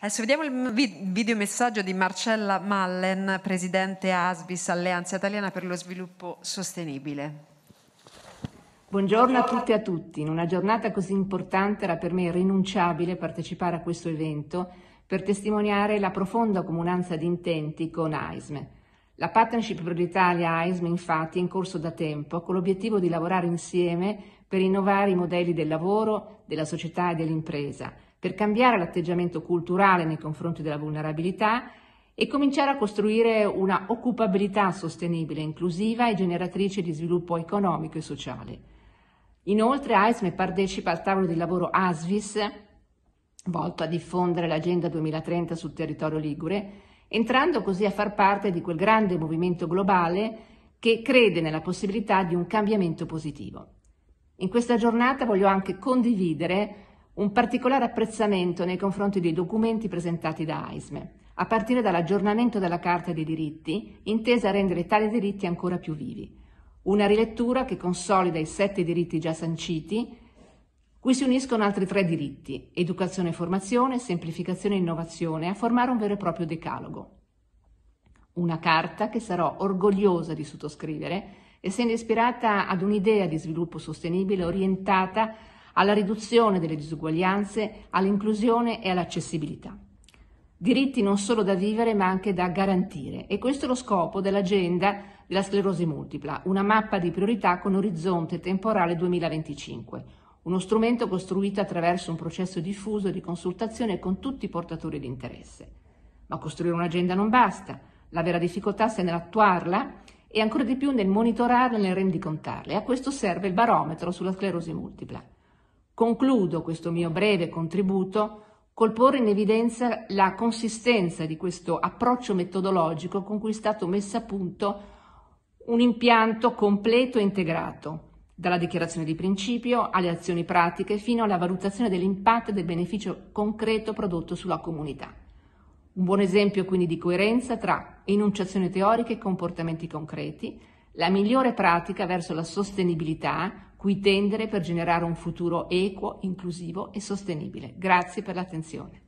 Adesso vediamo il videomessaggio di Marcella Mallen, presidente ASBIS, Alleanza Italiana per lo Sviluppo Sostenibile. Buongiorno a tutti e a tutti. In una giornata così importante era per me irrinunciabile partecipare a questo evento per testimoniare la profonda comunanza di intenti con AISME. La partnership per l'Italia AISME infatti è in corso da tempo con l'obiettivo di lavorare insieme per innovare i modelli del lavoro, della società e dell'impresa, per cambiare l'atteggiamento culturale nei confronti della vulnerabilità e cominciare a costruire una occupabilità sostenibile, inclusiva e generatrice di sviluppo economico e sociale. Inoltre AISME partecipa al tavolo di lavoro ASVIS, volto a diffondere l'Agenda 2030 sul territorio ligure, entrando così a far parte di quel grande movimento globale che crede nella possibilità di un cambiamento positivo. In questa giornata voglio anche condividere un particolare apprezzamento nei confronti dei documenti presentati da AISME, a partire dall'aggiornamento della Carta dei diritti, intesa a rendere tali diritti ancora più vivi. Una rilettura che consolida i sette diritti già sanciti, cui si uniscono altri tre diritti, educazione e formazione, semplificazione e innovazione, a formare un vero e proprio decalogo. Una carta che sarò orgogliosa di sottoscrivere essendo ispirata ad un'idea di sviluppo sostenibile orientata alla riduzione delle disuguaglianze, all'inclusione e all'accessibilità. Diritti non solo da vivere ma anche da garantire e questo è lo scopo dell'agenda della sclerosi multipla, una mappa di priorità con orizzonte temporale 2025, uno strumento costruito attraverso un processo diffuso di consultazione con tutti i portatori di interesse. Ma costruire un'agenda non basta, la vera difficoltà sta nell'attuarla e ancora di più nel monitorarle e nel rendicontarle. A questo serve il barometro sulla sclerosi multipla. Concludo questo mio breve contributo col porre in evidenza la consistenza di questo approccio metodologico con cui è stato messo a punto un impianto completo e integrato, dalla dichiarazione di principio alle azioni pratiche fino alla valutazione dell'impatto e del beneficio concreto prodotto sulla comunità. Un buon esempio quindi di coerenza tra enunciazioni teoriche e comportamenti concreti, la migliore pratica verso la sostenibilità cui tendere per generare un futuro equo, inclusivo e sostenibile. Grazie per l'attenzione.